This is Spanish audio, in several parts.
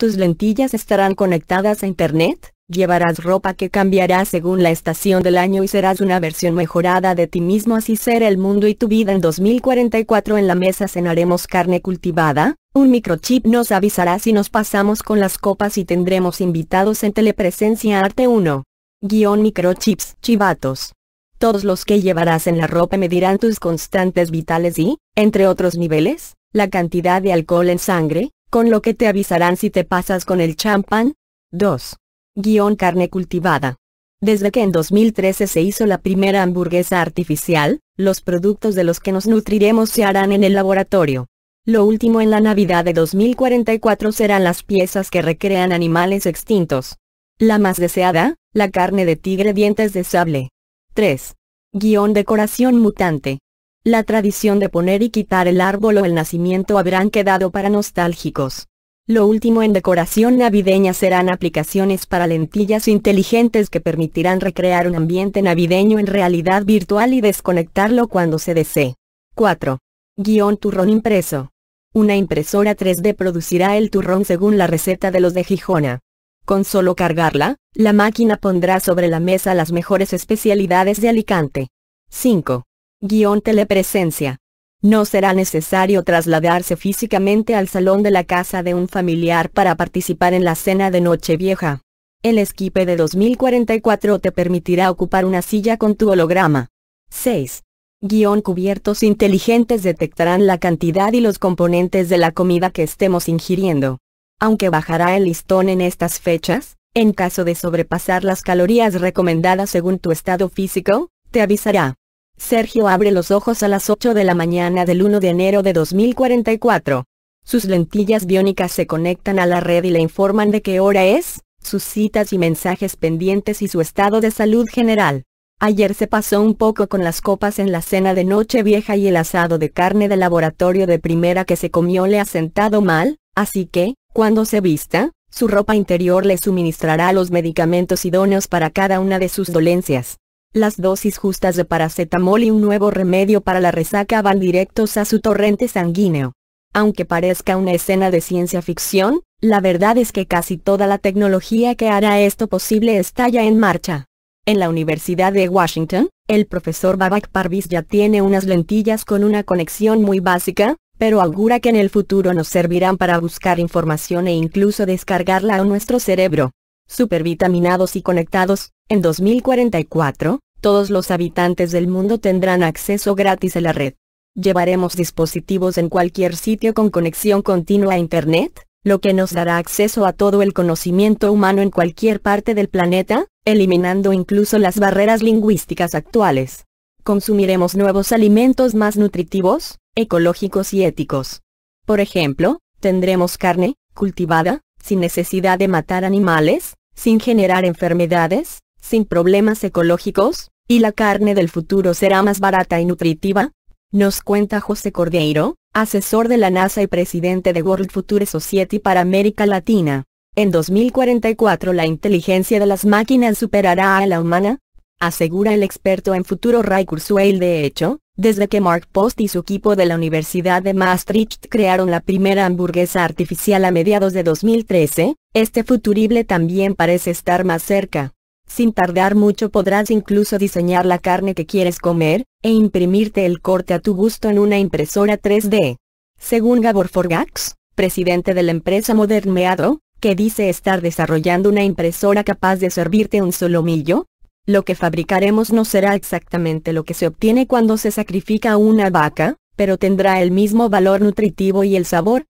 Tus lentillas estarán conectadas a Internet, llevarás ropa que cambiará según la estación del año y serás una versión mejorada de ti mismo así será el mundo y tu vida en 2044 en la mesa cenaremos carne cultivada, un microchip nos avisará si nos pasamos con las copas y tendremos invitados en telepresencia arte 1. Guión microchips, chivatos. Todos los que llevarás en la ropa medirán tus constantes vitales y, entre otros niveles, la cantidad de alcohol en sangre, con lo que te avisarán si te pasas con el champán. 2. Guión carne cultivada. Desde que en 2013 se hizo la primera hamburguesa artificial, los productos de los que nos nutriremos se harán en el laboratorio. Lo último en la Navidad de 2044 serán las piezas que recrean animales extintos. La más deseada, la carne de tigre dientes de sable. 3. Guión decoración mutante. La tradición de poner y quitar el árbol o el nacimiento habrán quedado para nostálgicos. Lo último en decoración navideña serán aplicaciones para lentillas inteligentes que permitirán recrear un ambiente navideño en realidad virtual y desconectarlo cuando se desee. 4. Guión turrón impreso. Una impresora 3D producirá el turrón según la receta de los de Gijona. Con solo cargarla, la máquina pondrá sobre la mesa las mejores especialidades de Alicante. 5 guión telepresencia. No será necesario trasladarse físicamente al salón de la casa de un familiar para participar en la cena de Nochevieja. El esquipe de 2044 te permitirá ocupar una silla con tu holograma. 6. Guión cubiertos inteligentes detectarán la cantidad y los componentes de la comida que estemos ingiriendo. Aunque bajará el listón en estas fechas, en caso de sobrepasar las calorías recomendadas según tu estado físico, te avisará. Sergio abre los ojos a las 8 de la mañana del 1 de enero de 2044. Sus lentillas biónicas se conectan a la red y le informan de qué hora es, sus citas y mensajes pendientes y su estado de salud general. Ayer se pasó un poco con las copas en la cena de noche vieja y el asado de carne de laboratorio de primera que se comió le ha sentado mal, así que, cuando se vista, su ropa interior le suministrará los medicamentos idóneos para cada una de sus dolencias. Las dosis justas de paracetamol y un nuevo remedio para la resaca van directos a su torrente sanguíneo. Aunque parezca una escena de ciencia ficción, la verdad es que casi toda la tecnología que hará esto posible está ya en marcha. En la Universidad de Washington, el profesor Babak Parvis ya tiene unas lentillas con una conexión muy básica, pero augura que en el futuro nos servirán para buscar información e incluso descargarla a nuestro cerebro supervitaminados y conectados, en 2044, todos los habitantes del mundo tendrán acceso gratis a la red. Llevaremos dispositivos en cualquier sitio con conexión continua a Internet, lo que nos dará acceso a todo el conocimiento humano en cualquier parte del planeta, eliminando incluso las barreras lingüísticas actuales. Consumiremos nuevos alimentos más nutritivos, ecológicos y éticos. Por ejemplo, tendremos carne, cultivada, sin necesidad de matar animales, sin generar enfermedades, sin problemas ecológicos, y la carne del futuro será más barata y nutritiva? Nos cuenta José Cordeiro, asesor de la NASA y presidente de World Future Society para América Latina. En 2044 la inteligencia de las máquinas superará a la humana, asegura el experto en futuro Ray Kurzweil. De hecho, desde que Mark Post y su equipo de la Universidad de Maastricht crearon la primera hamburguesa artificial a mediados de 2013, este futurible también parece estar más cerca. Sin tardar mucho podrás incluso diseñar la carne que quieres comer, e imprimirte el corte a tu gusto en una impresora 3D. Según Gabor Forgax, presidente de la empresa Modern Meado, que dice estar desarrollando una impresora capaz de servirte un solomillo, lo que fabricaremos no será exactamente lo que se obtiene cuando se sacrifica una vaca, pero tendrá el mismo valor nutritivo y el sabor.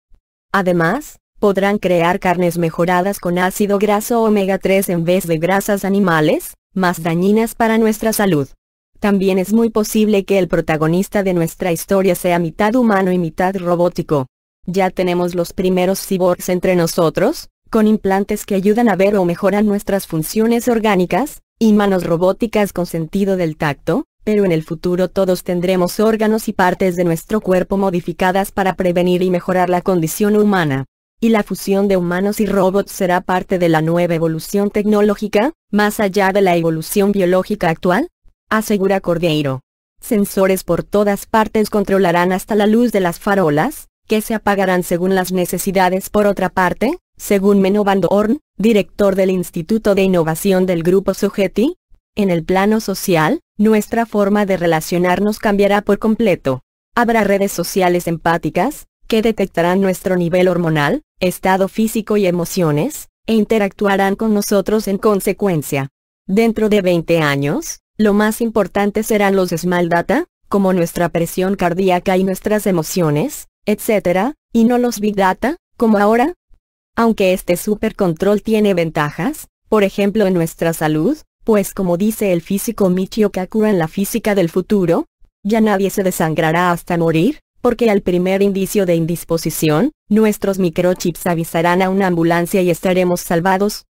Además, podrán crear carnes mejoradas con ácido graso omega 3 en vez de grasas animales, más dañinas para nuestra salud. También es muy posible que el protagonista de nuestra historia sea mitad humano y mitad robótico. Ya tenemos los primeros cyborgs entre nosotros, con implantes que ayudan a ver o mejoran nuestras funciones orgánicas, y manos robóticas con sentido del tacto, pero en el futuro todos tendremos órganos y partes de nuestro cuerpo modificadas para prevenir y mejorar la condición humana. Y la fusión de humanos y robots será parte de la nueva evolución tecnológica, más allá de la evolución biológica actual, asegura Cordeiro. Sensores por todas partes controlarán hasta la luz de las farolas, que se apagarán según las necesidades. Por otra parte, según Menno Van director del Instituto de Innovación del Grupo Sujeti, en el plano social, nuestra forma de relacionarnos cambiará por completo. Habrá redes sociales empáticas, que detectarán nuestro nivel hormonal, estado físico y emociones, e interactuarán con nosotros en consecuencia. Dentro de 20 años, lo más importante serán los small data, como nuestra presión cardíaca y nuestras emociones, etc., y no los big data, como ahora, aunque este supercontrol tiene ventajas, por ejemplo en nuestra salud, pues como dice el físico Michio Kakura en la física del futuro, ya nadie se desangrará hasta morir, porque al primer indicio de indisposición, nuestros microchips avisarán a una ambulancia y estaremos salvados.